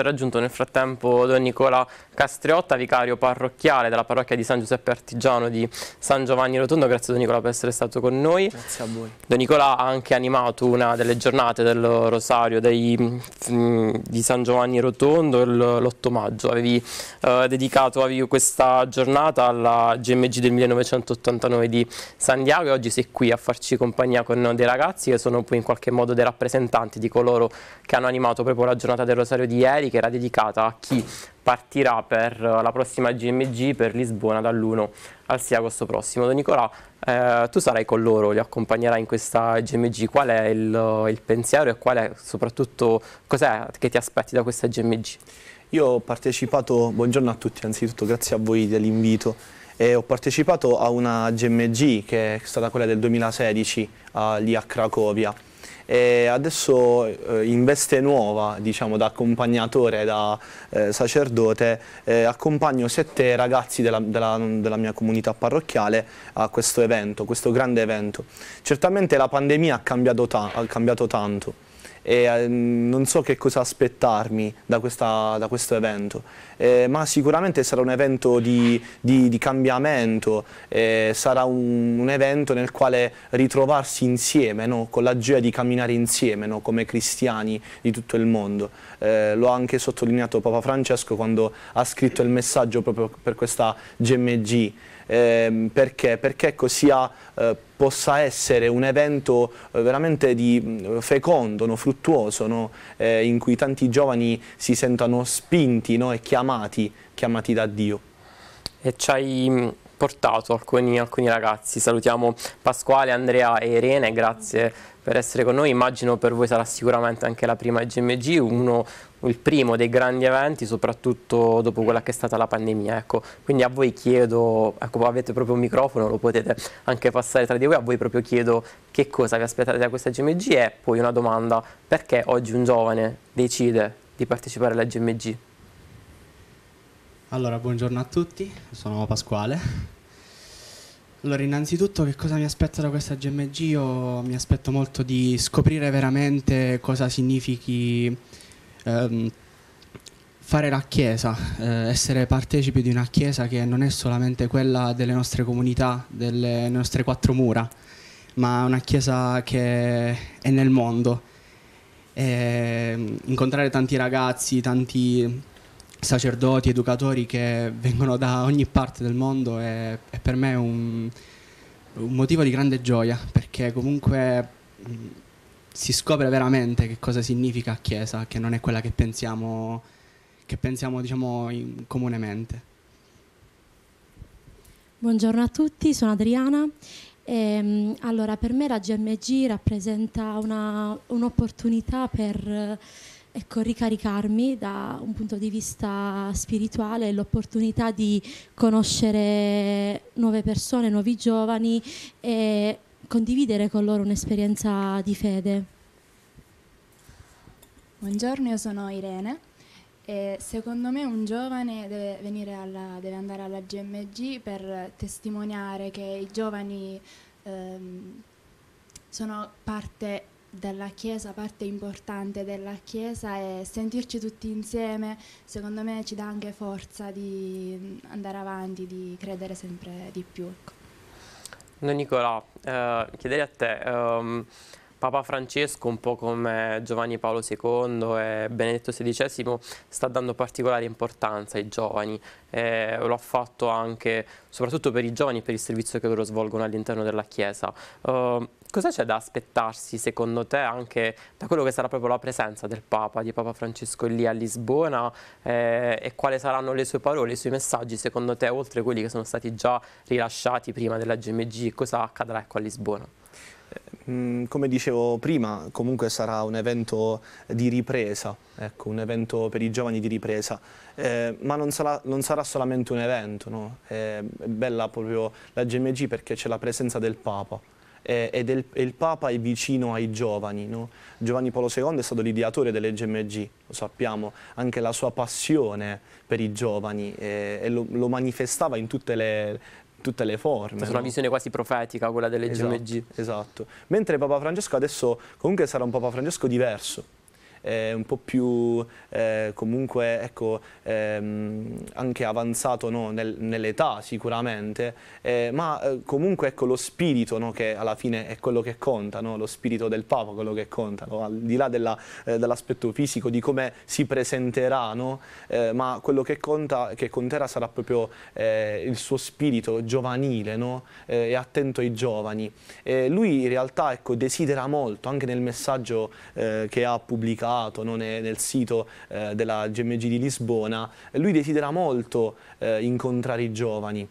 è raggiunto nel frattempo Don Nicola Castriotta, vicario parrocchiale della parrocchia di San Giuseppe Artigiano di San Giovanni Rotondo. Grazie Don Nicola per essere stato con noi. Grazie a voi. Don Nicola ha anche animato una delle giornate del Rosario dei, mm, di San Giovanni Rotondo l'8 maggio. Avevi eh, dedicato avevi questa giornata alla GMG del 1989 di San Diego e oggi sei qui a farci compagnia con dei ragazzi che sono poi in qualche modo dei rappresentanti di coloro che hanno animato proprio la giornata del Rosario di ieri che era dedicata a chi partirà per la prossima GMG per Lisbona dall'1 al 6 agosto prossimo. Don Nicolà, eh, tu sarai con loro, li accompagnerai in questa GMG, qual è il, il pensiero e qual è soprattutto cos'è che ti aspetti da questa GMG? Io ho partecipato, buongiorno a tutti anzitutto, grazie a voi dell'invito. E ho partecipato a una GMG che è stata quella del 2016 uh, lì a Cracovia e adesso eh, in veste nuova, diciamo da accompagnatore, da eh, sacerdote, eh, accompagno sette ragazzi della, della, della, mia comunità parrocchiale a questo evento, questo grande evento. Certamente la pandemia ha cambiato, ta ha cambiato tanto e ehm, non so che cosa aspettarmi da, questa, da questo evento, eh, ma sicuramente sarà un evento di, di, di cambiamento, eh, sarà un, un, evento nel quale ritrovarsi insieme, no? con la gioia di camminare insieme no? come cristiani di tutto il mondo. Eh, lo ha anche sottolineato Papa Francesco quando ha scritto il messaggio proprio per questa GMG ehm, perché? perché così ha eh, possa essere un evento eh, veramente di, mm, fecondo, no? fruttuoso, no? Eh, in cui tanti giovani si sentano spinti no? e chiamati, chiamati da Dio. E ci hai mm, portato alcuni, alcuni ragazzi. Salutiamo Pasquale, Andrea e Irene, grazie per essere con noi. Immagino per voi sarà sicuramente anche la prima GMG, uno, il primo dei grandi eventi, soprattutto dopo quella che è stata la pandemia. Ecco. Quindi a voi chiedo, ecco, avete proprio un microfono, lo potete anche passare tra di voi, a voi proprio chiedo che cosa vi aspettate da questa GMG e poi una domanda, perché oggi un giovane decide di partecipare alla GMG? Allora, buongiorno a tutti, sono Pasquale, allora, innanzitutto che cosa mi aspetto da questa GMG? Io mi aspetto molto di scoprire veramente cosa significhi ehm, fare la Chiesa, eh, essere partecipi di una Chiesa che non è solamente quella delle nostre comunità, delle nostre quattro mura, ma una Chiesa che è nel mondo. E ehm, incontrare tanti ragazzi, tanti, sacerdoti, educatori che vengono da ogni parte del mondo e, e per me è un, un, motivo di grande gioia perché comunque si scopre veramente che cosa significa Chiesa, che non è quella che pensiamo, che pensiamo diciamo, in, comunemente. Buongiorno a tutti, sono Adriana. Ehm, allora, per me la GMG rappresenta una, un'opportunità per ecco, ricaricarmi da un punto di vista spirituale, l'opportunità di conoscere nuove persone, nuovi giovani e condividere con loro un'esperienza di fede. Buongiorno, io sono Irene. E secondo me un giovane deve, alla, deve, andare alla GMG per testimoniare che i giovani ehm, sono parte della Chiesa, parte importante della Chiesa e sentirci tutti insieme secondo me ci dà anche forza di andare avanti, di credere sempre di più. Ecco. No Nicola, eh, chiedere a te, um, Papa Francesco, un po' come Giovanni Paolo II e Benedetto XVI, sta dando particolare importanza ai giovani. Eh, lo ha fatto anche, soprattutto per i giovani, per il servizio che loro svolgono all'interno della Chiesa. Uh, cosa c'è da aspettarsi, secondo te, anche da quello che sarà proprio la presenza del Papa, di Papa Francesco lì a Lisbona eh, e quali saranno le sue parole, i suoi messaggi, secondo te, oltre a quelli che sono stati già rilasciati prima della GMG, cosa accadrà ecco, a Lisbona? Eh, mm, come dicevo prima, comunque sarà un evento di ripresa, ecco, un evento per i giovani di ripresa, eh, ma non sarà, non sarà, solamente un evento, no? è bella proprio la GMG perché c'è la presenza del Papa e, del, il Papa è vicino ai giovani. No? Giovanni Paolo II è stato l'ideatore delle GMG, lo sappiamo, anche la sua passione per i giovani eh, e lo, lo, manifestava in tutte le, tutte le forme. Sì, cioè, no? Una visione quasi profetica quella delle esatto, GMG. Esatto. Mentre Papa Francesco adesso comunque sarà un Papa Francesco diverso eh, un po' più eh, comunque ecco, ehm, anche avanzato no? Nel, nell'età sicuramente, eh, ma eh, comunque ecco, lo spirito no? che alla fine è quello che conta, no? lo spirito del Papa è quello che conta, al di là eh, dell'aspetto fisico, di come si presenterà, eh, ma quello che, conta, che conterà sarà proprio il suo spirito giovanile e attento ai giovani. lui in realtà ecco, desidera molto anche nel messaggio che ha pubblicato riportato no, nel sito eh, della GMG di Lisbona, lui desidera molto eh, incontrare i giovani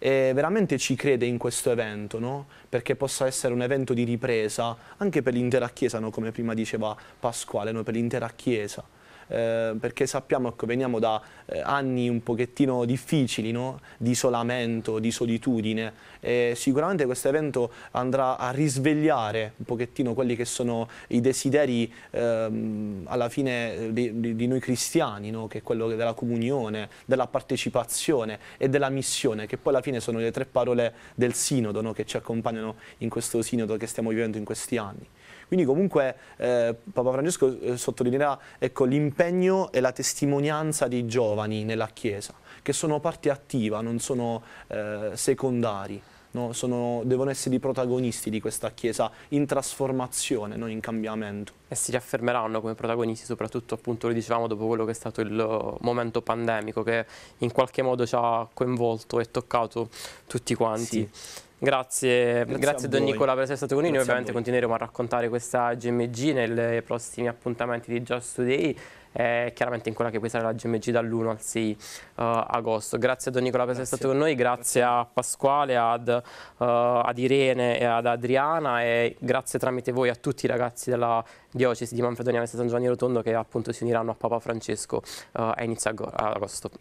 e veramente ci crede in questo evento, no? perché possa essere un evento di ripresa anche per l'intera Chiesa, no? come prima diceva Pasquale, per l'intera Chiesa. Eh, perché sappiamo che ecco, veniamo da eh, anni un pochettino difficili, no? di isolamento, di solitudine e sicuramente questo evento andrà a risvegliare un pochettino quelli che sono i desideri ehm, alla fine eh, di, di noi cristiani, no? che è quello della comunione, della partecipazione e della missione, che poi alla fine sono le tre parole del sinodo no? che ci accompagnano in questo sinodo che stiamo vivendo in questi anni. Quindi comunque eh, Papa Francesco eh, sottolineerà ecco, l'impegno l'impegno e la testimonianza dei giovani nella Chiesa, che sono parte attiva, non sono eh, secondari. No? Sono, devono essere i protagonisti di questa Chiesa in trasformazione, non in cambiamento. E si riaffermeranno come protagonisti, soprattutto appunto lo dicevamo dopo quello che è stato il momento pandemico che in qualche modo ci ha coinvolto e toccato tutti quanti. Sì. Grazie, grazie, grazie Don voi. Nicola per essere stato con noi. Noi ovviamente continueremo a raccontare questa GMG nei prossimi appuntamenti di Just Today eh, chiaramente in quella che poi sarà la GMG dall'1 al 6 uh, eh, agosto. Grazie a Don Nicola per essere stato con noi, grazie, grazie. a Pasquale, ad, uh, ad, Irene e ad Adriana e grazie tramite voi a tutti i ragazzi della diocesi di Manfredonia Vesta San Giovanni Rotondo che appunto si uniranno a Papa Francesco uh, a inizio agosto.